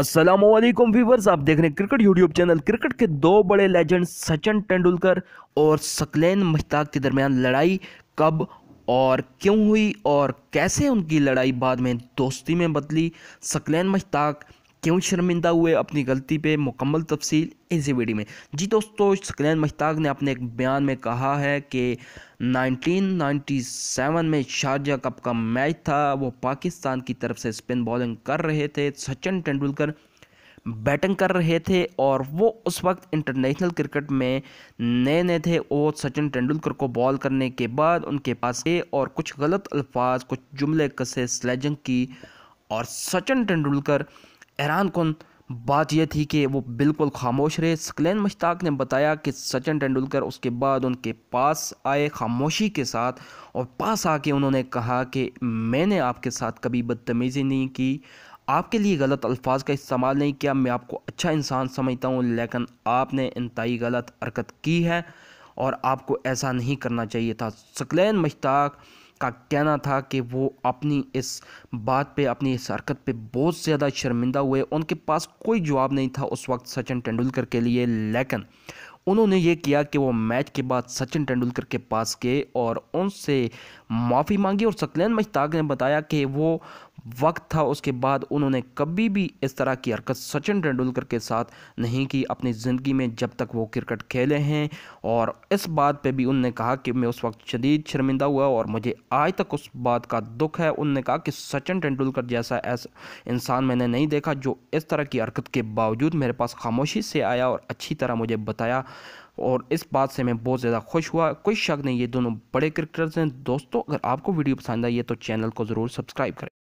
Aslam viewers आप देख रहे हैं क्रिकेट यूट्यूब चैनल क्रिकेट के दो बड़े लेजेंड सचिन तेंदुलकर और सकलैन मुश्ताक के दरमियान लड़ाई कब और क्यों हुई और कैसे उनकी लड़ाई बाद में दोस्ती में बदली सकलैन मुश्ताक क्यों शर्मिंदा हुए अपनी गलती पे मुकम्मल तफसील इसी वीडियो में जी दोस्तों सकलैन मश्ताक ने अपने एक बयान में कहा है कि 1997 में शारजा कप का मैच था वो पाकिस्तान की तरफ से स्पिन बॉलिंग कर रहे थे सचिन तेंदुलकर बैटिंग कर रहे थे और वो उस वक्त इंटरनेशनल क्रिकेट में नए नए थे और सचिन तेंदुलकर को बॉल करने के बाद उनके पास थे और कुछ गलत अल्फाज कुछ जुमले कसे स्लेजिंग की और सचिन तेंदुलकर हैरान कन बात यह थी कि वो बिल्कुल खामोश रहे सकलैन मुश्ताक ने बताया कि सचिन तेंदुलकर उसके बाद उनके पास आए खामोशी के साथ और पास आके उन्होंने कहा कि मैंने आपके साथ कभी बदतमीज़ी नहीं की आपके लिए गलत अल्फाज का इस्तेमाल नहीं किया मैं आपको अच्छा इंसान समझता हूँ लेकिन आपने इंतई गलत हरकत की है और आपको ऐसा नहीं करना चाहिए था सकलैन मुश्ताक का कहना था कि वो अपनी इस बात पे अपनी इस हरकत पे बहुत ज़्यादा शर्मिंदा हुए उनके पास कोई जवाब नहीं था उस वक्त सचिन तेंदुलकर के लिए लेकिन उन्होंने ये किया कि वो मैच के बाद सचिन तेंदुलकर के पास गए और उनसे माफ़ी मांगी और सकलैन मश्ताक ने बताया कि वो वक्त था उसके बाद उन्होंने कभी भी इस तरह की हरकत सचिन तेंदुलकर के साथ नहीं की अपनी ज़िंदगी में जब तक वो क्रिकेट खेले हैं और इस बात पे भी उनने कहा कि मैं उस वक्त शदीद शर्मिंदा हुआ और मुझे आज तक उस बात का दुख है उनने कहा कि सचिन तेंदुलकर जैसा ऐसा इंसान मैंने नहीं देखा जो इस तरह की हरकत के बावजूद मेरे पास खामोशी से आया और अच्छी तरह मुझे बताया और इस बात से मैं बहुत ज़्यादा खुश हुआ कोई शक नहीं ये दोनों बड़े क्रिकेटर्स हैं दोस्तों अगर आपको वीडियो पसंद आई है तो चैनल को ज़रूर सब्सक्राइब करें